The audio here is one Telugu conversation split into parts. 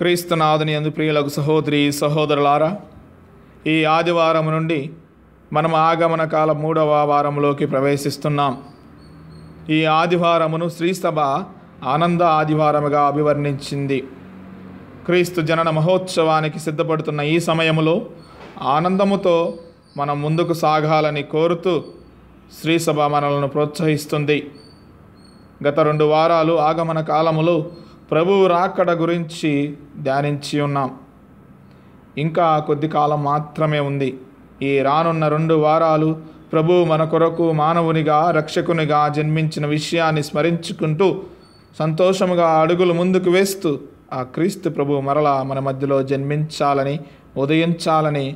క్రీస్తునాథుని అందు ప్రియులకు సహోదరి సహోదరులారా ఈ ఆదివారం నుండి మనం ఆగమన కాల మూడవ వారంలోకి ప్రవేశిస్తున్నాం ఈ ఆదివారమును శ్రీసభ ఆనంద ఆదివారముగా అభివర్ణించింది క్రీస్తు జనన మహోత్సవానికి సిద్ధపడుతున్న ఈ సమయంలో ఆనందముతో మనం ముందుకు సాగాలని కోరుతూ శ్రీసభ మనలను ప్రోత్సహిస్తుంది గత రెండు వారాలు ఆగమన కాలములో ప్రభువు రాకడ గురించి ధ్యానించి ఉన్నాం ఇంకా కొద్ది కాలం మాత్రమే ఉంది ఈ రానున్న రెండు వారాలు ప్రభువు మన కొరకు మానవునిగా రక్షకునిగా జన్మించిన విషయాన్ని స్మరించుకుంటూ సంతోషముగా అడుగులు ముందుకు వేస్తూ ఆ క్రీస్తు ప్రభు మరలా మన మధ్యలో జన్మించాలని ఉదయించాలని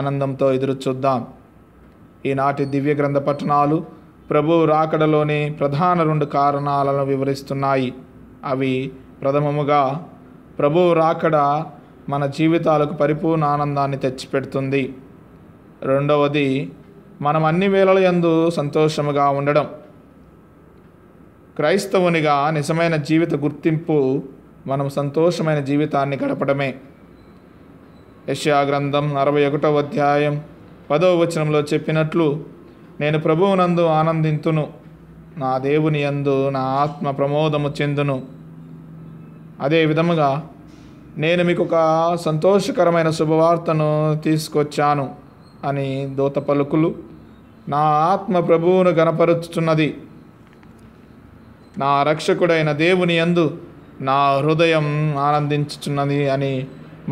ఆనందంతో ఎదురు చూద్దాం ఈనాటి దివ్య గ్రంథ పట్టణాలు ప్రభు రాకడలోని ప్రధాన రెండు కారణాలను వివరిస్తున్నాయి అవి ప్రథమముగా ప్రభువు రాకడ మన జీవితాలకు పరిపూర్ణ ఆనందాన్ని తెచ్చిపెడుతుంది రెండవది మనం అన్ని వేళల ఎందు సంతోషముగా ఉండడం క్రైస్తవునిగా నిజమైన జీవిత గుర్తింపు మనం సంతోషమైన జీవితాన్ని గడపడమే గ్రంథం అరవై ఒకటవ అధ్యాయం పదవ వచనంలో చెప్పినట్లు నేను ప్రభువునందు ఆనందింతును నా దేవుని యందు నా ఆత్మ ప్రమోదము చెందును అదే విధముగా నేను మీకు ఒక సంతోషకరమైన శుభవార్తను తీసుకొచ్చాను అని దూత పలుకులు నా ఆత్మ ప్రభువును గనపరుచుతున్నది నా రక్షకుడైన దేవుని యందు నా హృదయం ఆనందించుచున్నది అని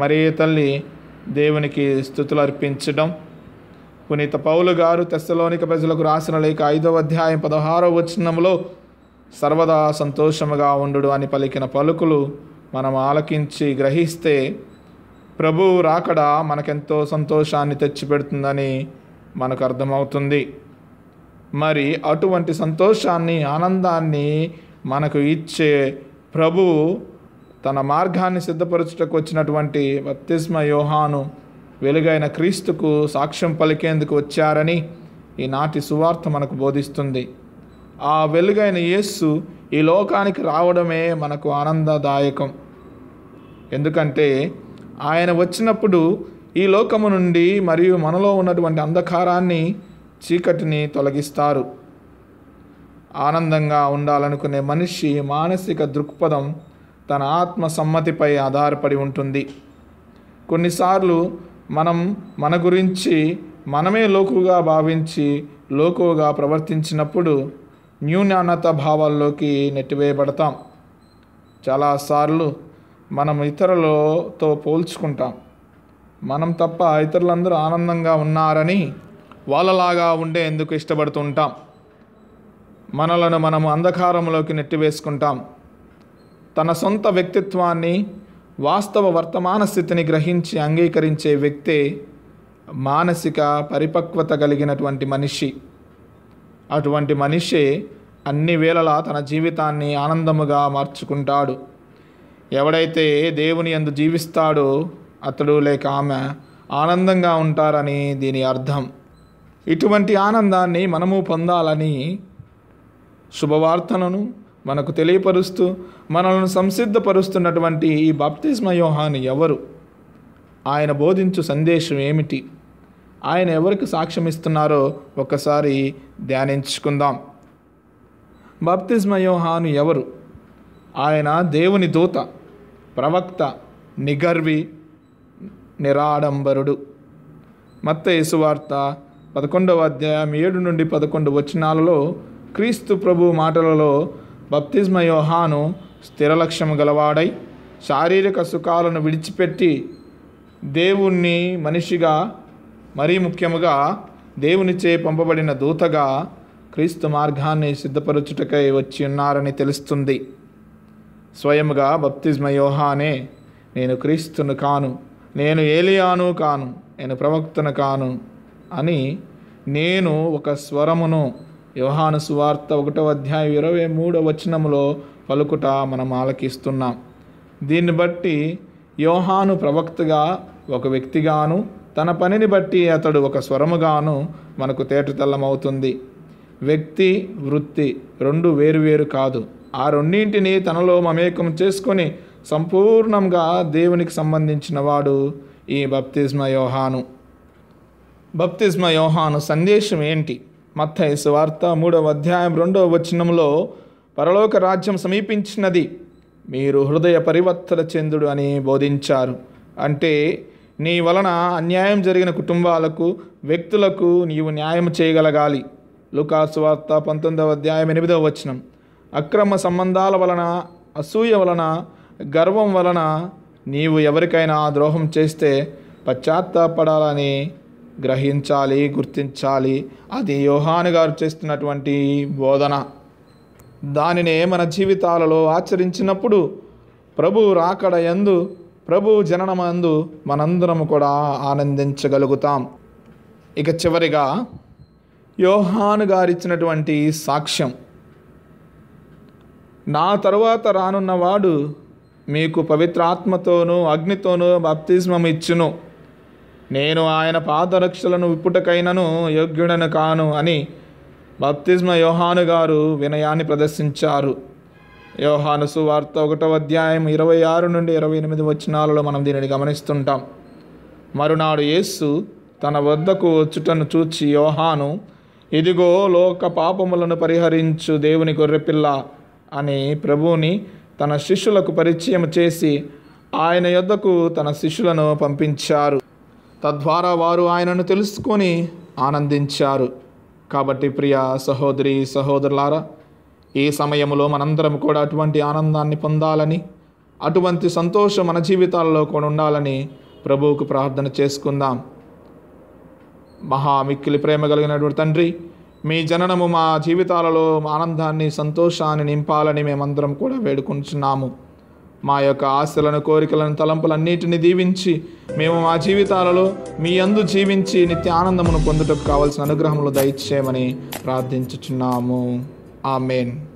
మరీ తల్లి దేవునికి స్థుతులు అర్పించడం పునీత పౌలు గారు తెస్సలోనిక ప్రజలకు రాసిన లేక ఐదవ అధ్యాయం పదహారవ వచనంలో సర్వదా సంతోషముగా ఉండు అని పలికిన పలుకులు మనం ఆలకించి గ్రహిస్తే ప్రభు రాకడా మనకెంతో సంతోషాన్ని తెచ్చిపెడుతుందని మనకు అర్థమవుతుంది మరి అటువంటి సంతోషాన్ని ఆనందాన్ని మనకు ఇచ్చే ప్రభు తన మార్గాన్ని సిద్ధపరచుటకు వచ్చినటువంటి వత్తిస్మ యోహాను వెలుగైన క్రీస్తుకు సాక్ష్యం పలికేందుకు వచ్చారని ఈనాటి సువార్త మనకు బోధిస్తుంది ఆ వెలుగైన యేస్సు ఈ లోకానికి రావడమే మనకు ఆనందదాయకం ఎందుకంటే ఆయన వచ్చినప్పుడు ఈ లోకము నుండి మరియు మనలో ఉన్నటువంటి అంధకారాన్ని చీకటిని తొలగిస్తారు ఆనందంగా ఉండాలనుకునే మనిషి మానసిక దృక్పథం తన ఆత్మ సమ్మతిపై ఆధారపడి ఉంటుంది కొన్నిసార్లు మనం మన గురించి మనమే లోకుగా భావించి లోకుగా ప్రవర్తించినప్పుడు న్యూనానత భావాల్లోకి నెట్టివేయబడతాం చాలాసార్లు మనం ఇతరులతో పోల్చుకుంటాం మనం తప్ప ఇతరులందరూ ఆనందంగా ఉన్నారని వాళ్ళలాగా ఉండే ఎందుకు ఇష్టపడుతుంటాం మనలను మనం అంధకారంలోకి నెట్టివేసుకుంటాం తన సొంత వ్యక్తిత్వాన్ని వాస్తవ వర్తమాన స్థితిని గ్రహించి అంగీకరించే వ్యక్తే మానసిక పరిపక్వత కలిగినటువంటి మనిషి అటువంటి మనిషి అన్ని వేళలా తన జీవితాన్ని ఆనందముగా మార్చుకుంటాడు ఎవడైతే దేవుని ఎందు జీవిస్తాడో అతడు లేక ఆమె ఆనందంగా ఉంటారని దీని అర్థం ఇటువంటి ఆనందాన్ని మనము పొందాలని శుభవార్తలను మనకు తెలియపరుస్తూ మనల్ని సంసిద్ధపరుస్తున్నటువంటి ఈ బాప్తిజ్మ వ్యూహాన్ని ఎవరు ఆయన బోధించు సందేశం ఏమిటి ఆయన ఎవరికి సాక్ష్యం ఇస్తున్నారో ఒకసారి ధ్యానించుకుందాం యోహాను ఎవరు ఆయన దేవుని దూత ప్రవక్త నిగర్వి నిరాడంబరుడు మత్త యేసువార్త పదకొండవ అధ్యాయం ఏడు నుండి పదకొండు వచనాలలో క్రీస్తు ప్రభు మాటలలో బప్తిజ్మ స్థిర స్థిరలక్ష్యం గలవాడై శారీరక సుఖాలను విడిచిపెట్టి దేవుణ్ణి మనిషిగా మరీ ముఖ్యముగా దేవునిచే పంపబడిన దూతగా క్రీస్తు మార్గాన్ని సిద్ధపరచుటకై వచ్చి ఉన్నారని తెలుస్తుంది స్వయముగా బప్తిజ్మయోహానే నేను క్రీస్తును కాను నేను ఏలియాను కాను నేను ప్రవక్తను కాను అని నేను ఒక స్వరమును యోహాను సువార్త ఒకటో అధ్యాయం ఇరవై మూడో వచనంలో పలుకుట మనం ఆలకిస్తున్నాం దీన్ని బట్టి యోహాను ప్రవక్తగా ఒక వ్యక్తిగాను తన పనిని బట్టి అతడు ఒక స్వరముగాను మనకు తేటతల్లమవుతుంది వ్యక్తి వృత్తి రెండు వేరువేరు కాదు ఆ రెండింటిని తనలో మమేకం చేసుకొని సంపూర్ణంగా దేవునికి సంబంధించినవాడు ఈ బప్తిస్మ యోహాను బప్తిస్మ యోహాను సందేశం ఏంటి మత్తయ్య వార్త మూడవ అధ్యాయం రెండవ వచనంలో పరలోక రాజ్యం సమీపించినది మీరు హృదయ పరివర్తన చెందుడు అని బోధించారు అంటే నీ వలన అన్యాయం జరిగిన కుటుంబాలకు వ్యక్తులకు నీవు న్యాయం చేయగలగాలి లుకాసు వార్త పంతొమ్మిదవ అధ్యాయం ఎనిమిదవ వచనం అక్రమ సంబంధాల వలన అసూయ వలన గర్వం వలన నీవు ఎవరికైనా ద్రోహం చేస్తే పశ్చాత్తాపడాలని గ్రహించాలి గుర్తించాలి అది యోహాను గారు చేస్తున్నటువంటి బోధన దానినే మన జీవితాలలో ఆచరించినప్పుడు ప్రభు రాకడ ఎందు ప్రభువు జననమందు మనందరము కూడా ఆనందించగలుగుతాం ఇక చివరిగా యోహాను గారిచ్చినటువంటి సాక్ష్యం నా తరువాత రానున్నవాడు మీకు పవిత్రాత్మతోనూ అగ్నితోనూ బాప్తిస్మం ఇచ్చును నేను ఆయన పాదరక్షలను విప్పుటకైనను యోగ్యుడను కాను అని బాప్తిజ్మ యోహాను గారు వినయాన్ని ప్రదర్శించారు యోహాను సువార్త ఒకటో అధ్యాయం ఇరవై ఆరు నుండి ఇరవై ఎనిమిది వచ్చినాలలో మనం దీనిని గమనిస్తుంటాం మరునాడు యేసు తన వద్దకు వచ్చుటను చూచి యోహాను ఇదిగో లోక పాపములను పరిహరించు దేవుని గొర్రెపిల్ల అని ప్రభువుని తన శిష్యులకు పరిచయం చేసి ఆయన యొద్దకు తన శిష్యులను పంపించారు తద్వారా వారు ఆయనను తెలుసుకొని ఆనందించారు కాబట్టి ప్రియ సహోదరి సహోదరులారా ఈ సమయంలో మనందరం కూడా అటువంటి ఆనందాన్ని పొందాలని అటువంటి సంతోషం మన జీవితాల్లో కూడా ఉండాలని ప్రభువుకు ప్రార్థన చేసుకుందాం మహామిక్కిలి ప్రేమ కలిగినటువంటి తండ్రి మీ జననము మా జీవితాలలో ఆనందాన్ని సంతోషాన్ని నింపాలని మేమందరం కూడా వేడుకుంటున్నాము మా యొక్క ఆశలను కోరికలను తలంపులన్నిటిని దీవించి మేము మా జీవితాలలో మీ అందు జీవించి నిత్య ఆనందమును పొందుటకు కావలసిన అనుగ్రహములు దయచేయమని ప్రార్థించుచున్నాము Amen.